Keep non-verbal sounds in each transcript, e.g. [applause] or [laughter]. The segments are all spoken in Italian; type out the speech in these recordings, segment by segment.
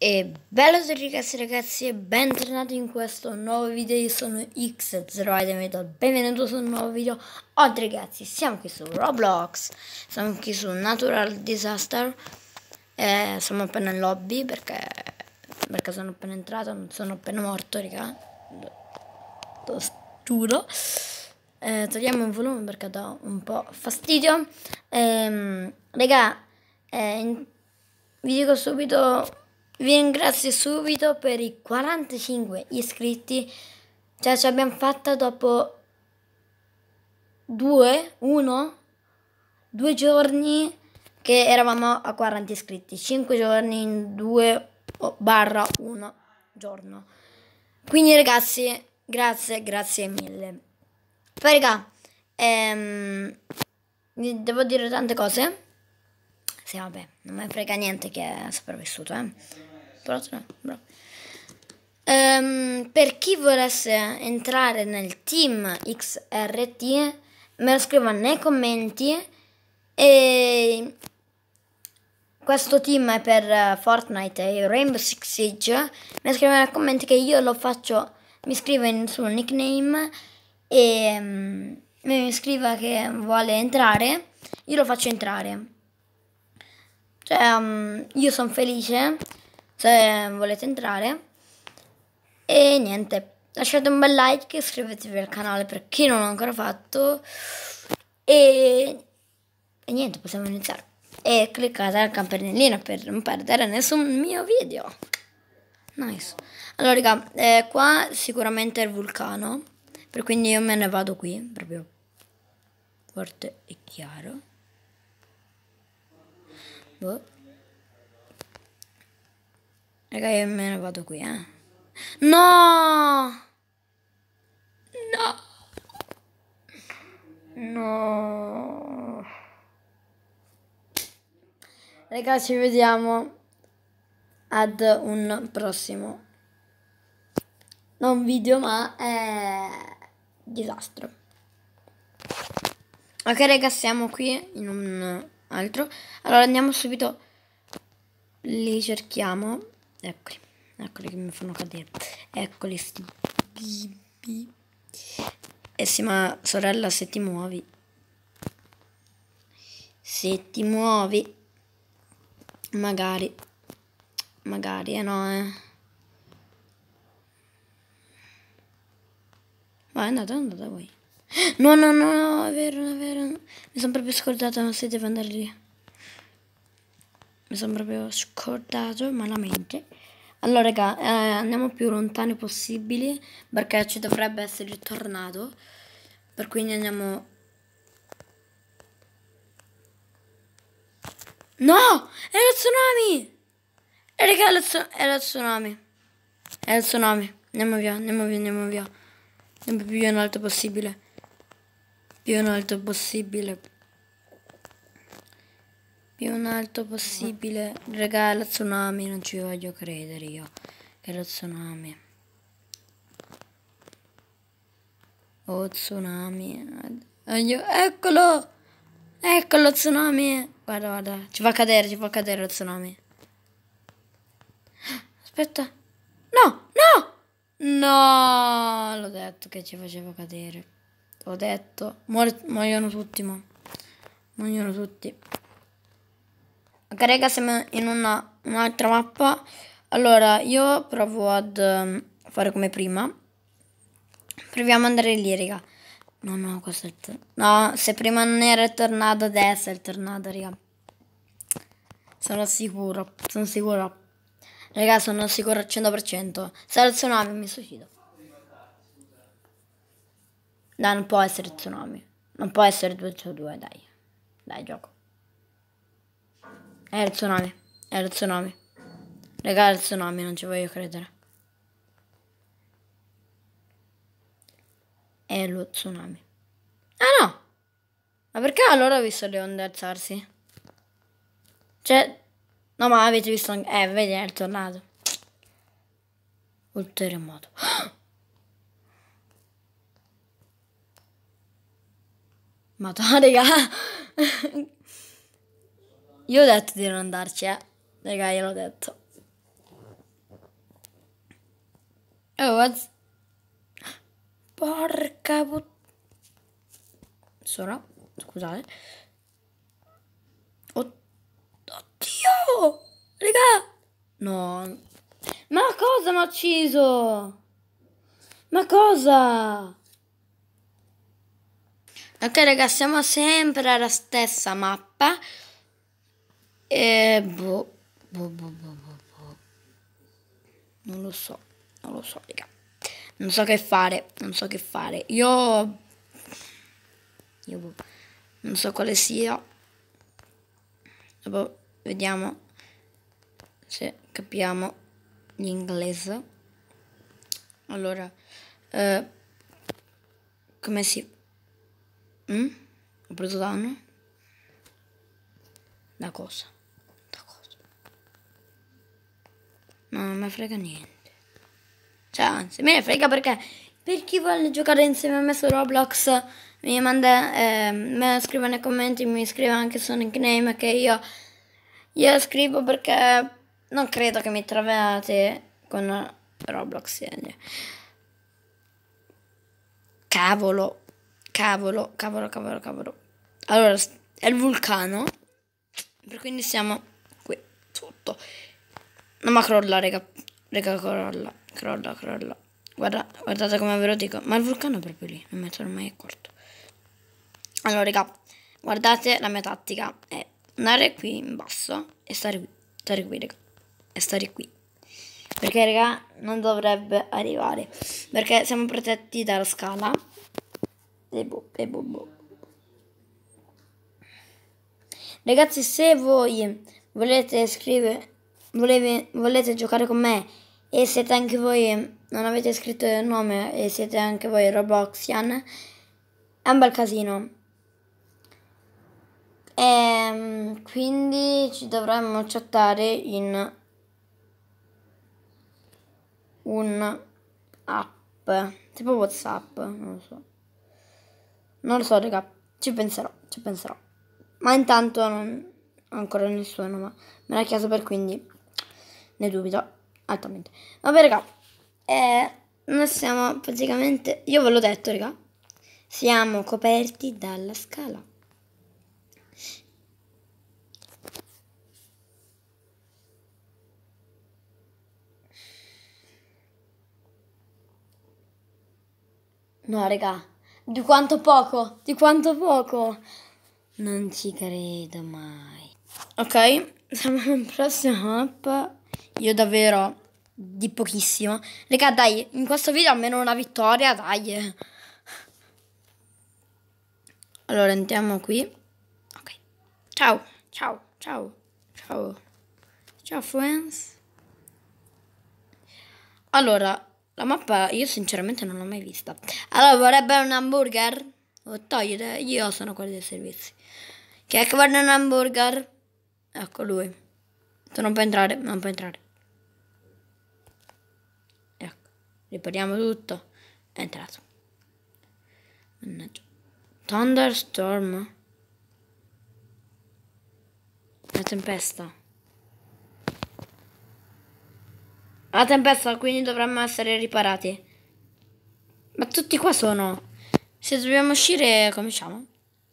E bello ragazzi ragazzi e bentornati in questo nuovo video, io sono X0 Metal, benvenuto su un nuovo video Oggi ragazzi siamo qui su Roblox, siamo qui su Natural Disaster eh, Siamo appena in lobby perché, perché sono appena entrato, non sono appena morto raga Lo giuro eh, Togliamo il volume perché dà un po' fastidio ehm, Raga, eh, vi dico subito vi ringrazio subito per i 45 iscritti. Cioè ci abbiamo fatta dopo due, uno, due giorni che eravamo a 40 iscritti. 5 giorni in 2 barra 1 giorno. Quindi ragazzi, grazie, grazie mille. Poi raga, ehm, devo dire tante cose. Sì, vabbè, non mi frega niente che è sopravvissuto, eh. Però, no, bravo. Um, ehm, per chi volesse entrare nel team XRT, me lo scriva nei commenti. E questo team è per Fortnite e Rainbow Six Siege. Mi scrive nei commenti che io lo faccio. Mi scrive il suo nickname e um, mi scriva che vuole entrare. Io lo faccio entrare. Cioè, um, io sono felice se volete entrare. E niente, lasciate un bel like, e iscrivetevi al canale per chi non l'ha ancora fatto. E, e niente, possiamo iniziare. E cliccate al campanellino per non perdere nessun mio video. Nice. Allora, raga, eh, qua sicuramente è il vulcano. Per quindi io me ne vado qui, proprio forte e chiaro. Boh. Raga, io me ne vado qui, eh. No! No! No! Raga, ci vediamo ad un prossimo. Non video, ma è eh, disastro. Ok, raga, siamo qui in un altro. Allora andiamo subito, li cerchiamo, eccoli, eccoli che mi fanno cadere, eccoli sti bibi. Eh sì, ma sorella se ti muovi, se ti muovi, magari, magari, eh no, eh. Vai, andate, andate voi. No, no, no, è vero, è vero. Mi sono proprio scordato, non si deve andare lì. Mi sono proprio scordato malamente. Allora, raga, eh, andiamo più lontani possibili perché ci dovrebbe essere il tornado. Per cui andiamo... No! È lo tsunami! E eh, raga, era, tsu era tsunami. Era tsunami. Andiamo via, andiamo via, andiamo via. Andiamo più in alto possibile. Più in alto possibile. Più in alto possibile. Regà, lo tsunami, non ci voglio credere io. Che lo tsunami. Oh, tsunami. Eccolo! Eccolo tsunami! Guarda, guarda. Ci fa cadere, ci fa cadere lo tsunami. Aspetta. No, no! No! L'ho detto che ci faceva cadere ho detto. Muore, muoiono tutti, ma. Muoiono tutti. Ok, siamo in un'altra mappa. Allora, io provo ad um, fare come prima. Proviamo ad andare lì, raga. No, no, questo è il... No, se prima non era il tornado, adesso è il tornado, raga. Sono sicuro, sono sicuro. Raga, sono sicuro al 100%. Se è il tsunami mi suicido. Dai, non può essere tsunami. Non può essere 2 su 2, dai. Dai, gioco. È il tsunami. È il tsunami. Regala il tsunami, non ci voglio credere. È lo tsunami. Ah no! Ma perché allora ho visto le onde alzarsi? Cioè... No, ma avete visto... Eh, vedi, è il tornado. Un terremoto. Ma dai, [laughs] raga. Io ho detto di non andarci, eh. Raga, gliel'ho detto. Oh, what's... Porca puttana. Sora, scusate. Od Oddio! Raga! No. Ma cosa mi ha ucciso? Ma cosa? Ok ragazzi, siamo sempre alla stessa mappa. E boh, boh, boh, boh, boh, boh, Non lo so, non lo so, raga. Non so che fare, non so che fare. Io... Io boh, non so quale sia. Dopo boh, vediamo se capiamo l'inglese. Allora, eh, come si... Mm? Ho preso danno? Da cosa? Da cosa? No, non mi frega niente. Cioè, anzi, me ne frega perché per chi vuole giocare insieme a me su Roblox mi manda, eh, me scrive nei commenti, mi scrive anche su nickname che io, io scrivo perché non credo che mi troviate con Roblox. Eh. Cavolo. Cavolo, cavolo, cavolo, cavolo. Allora, è il vulcano. Per quindi siamo qui sotto. No, ma crolla, raga. Raga, crolla, crolla, crolla. Guarda, guardate come ve lo dico. Ma il vulcano è proprio lì, non mi sono mai accorto. Allora, raga, guardate la mia tattica. È andare qui in basso e stare qui. Stare qui, raga. E stare qui. Perché, raga, non dovrebbe arrivare. Perché siamo protetti dalla scala. E boh, e boh, boh. Ragazzi, se voi volete scrivere, voleve, volete giocare con me e siete anche voi, non avete scritto il nome e siete anche voi Roboxian, è un bel casino. E, ehm, quindi ci dovremmo chattare in un app, tipo Whatsapp, non lo so. Non lo so, raga. Ci penserò, ci penserò. Ma intanto non ancora nessuno, ma me l'ha chiesto per quindi ne dubito altamente. Vabbè, raga. Eh, noi siamo praticamente... Io ve l'ho detto, raga. Siamo coperti dalla scala. No, raga. Di quanto poco, di quanto poco. Non ci credo mai. Ok, siamo in prossima mappa. Io davvero di pochissimo. Raga, dai, in questo video almeno una vittoria, dai. Allora, entriamo qui. Ok. Ciao, ciao, ciao, ciao. Ciao, friends. Allora, la mappa io sinceramente non l'ho mai vista. Allora, vorrebbe un hamburger? O oh, togliete? Io sono quello dei servizi. Chi è che vuole un hamburger? Ecco lui. Tu non puoi entrare, non puoi entrare. Ecco, ripariamo tutto. È entrato. Mannaggia. Thunderstorm? La tempesta. La tempesta quindi dovremmo essere riparati. Ma tutti qua sono. Se dobbiamo uscire, cominciamo.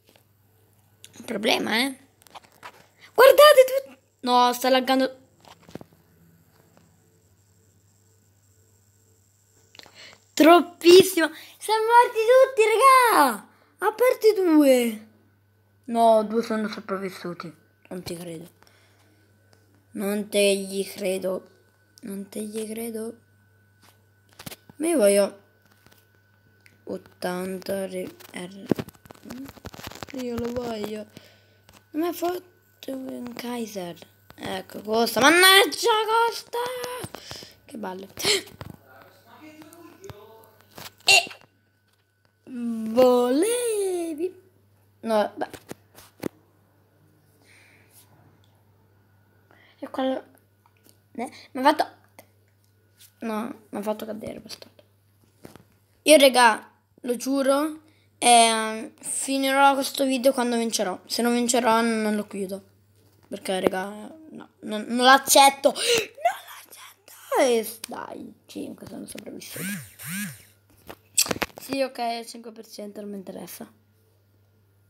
facciamo? Un problema, eh? Guardate tutti! No, sta laggando... Troppissimo! Siamo morti tutti, raga! A parte due! No, due sono sopravvissuti. Non ti credo. Non te gli credo. Non te gli credo. Mi voglio 80 R. Io lo voglio. Ma fatto un Kaiser. Ecco, costa. Mannaggia, costa! Che balle. [laughs] E volevi. No, beh. E quello eh? mi ha fatto no mi ha fatto cadere bastardo io regà lo giuro eh, finirò questo video quando vincerò se non vincerò non lo chiudo perché regà, no, non, non l'accetto [gasps] non l'accetto e dai 5 sono sopravvissuti sì ok il 5% non mi interessa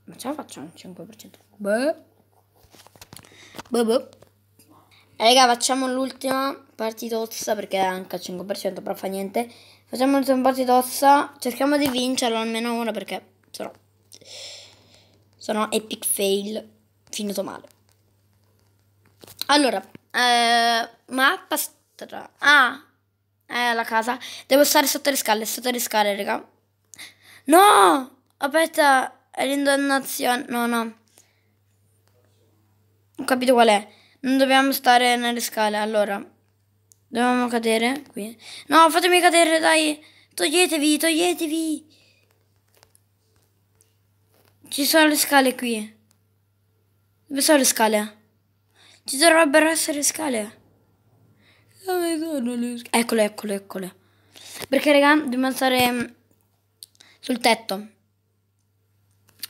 ma ce la faccio un 5% beh beh beh Raga, facciamo l'ultima partitozza perché è anche al 5%, però fa niente. Facciamo l'ultima partitozza, cerchiamo di vincerla almeno una perché sennò sono epic fail finito male. Allora, eh, mappa strana. Ah, è la casa. Devo stare sotto le scale, sotto le scale, raga. No! Aspetta, è l'indannazione. No, no. ho capito qual è. Non dobbiamo stare nelle scale, allora. Dobbiamo cadere qui. No, fatemi cadere, dai. Toglietevi, toglietevi. Ci sono le scale qui. Dove sono le scale? Ci dovrebbero essere scale. Dove sono le scale? Eccole, eccole, eccole. Perché, raga, dobbiamo stare mm, sul tetto.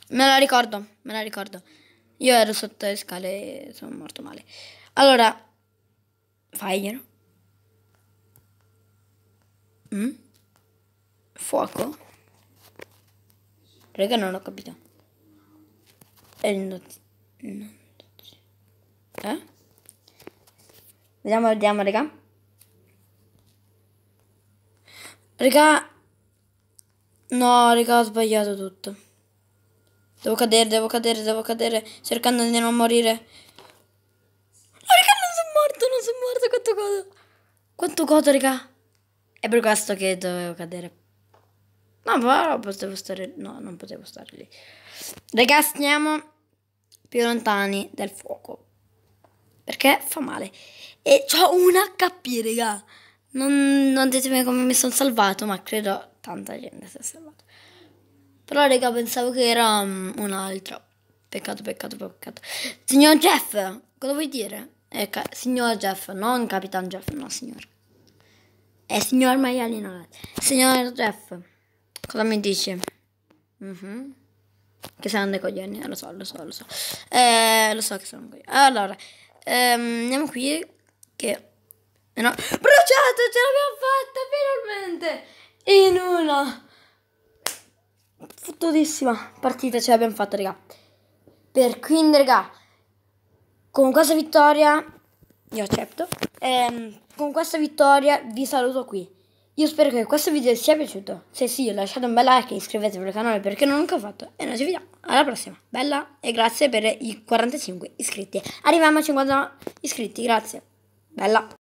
Me la ricordo, me la ricordo. Io ero sotto le scale e sono morto male. Allora, fire. Mm? Fuoco. Raga, non ho capito. E Eh? Vediamo, vediamo, raga. Raga. No, raga, ho sbagliato tutto. Devo cadere, devo cadere, devo cadere, cercando di non morire. Raga, non sono morto, non sono morto, quanto godo. Quanto godo, raga. È per questo che dovevo cadere. No, però potevo stare... No, non potevo stare lì. Raga, stiamo più lontani del fuoco. Perché fa male. E ho un HP, raga. Non, non ditemi come mi sono salvato, ma credo tanta gente si è salvata. Però, raga, pensavo che era um, mm, un'altra. Peccato, peccato, peccato. Signor Jeff, cosa vuoi dire? Eh, signor Jeff, non Capitan Jeff, no, signore. È signor eh, Maialino. Signor Jeff, cosa mi dici? Mm -hmm. Che saranno dei coglioni, eh, lo so, lo so, lo so. Eh, lo so che sono qui. Allora, ehm, andiamo qui che... Eh, no. Bruciato, ce l'abbiamo fatta finalmente! In una fottutissima partita ce l'abbiamo fatta, raga. Per quindi, raga, con questa vittoria, io accetto, ehm, con questa vittoria vi saluto qui. Io spero che questo video vi sia piaciuto. Se sì, lasciate un bel like e iscrivetevi al canale perché non l'ho ancora fatto. E noi ci vediamo alla prossima. Bella e grazie per i 45 iscritti. Arriviamo a 50 iscritti, grazie. Bella.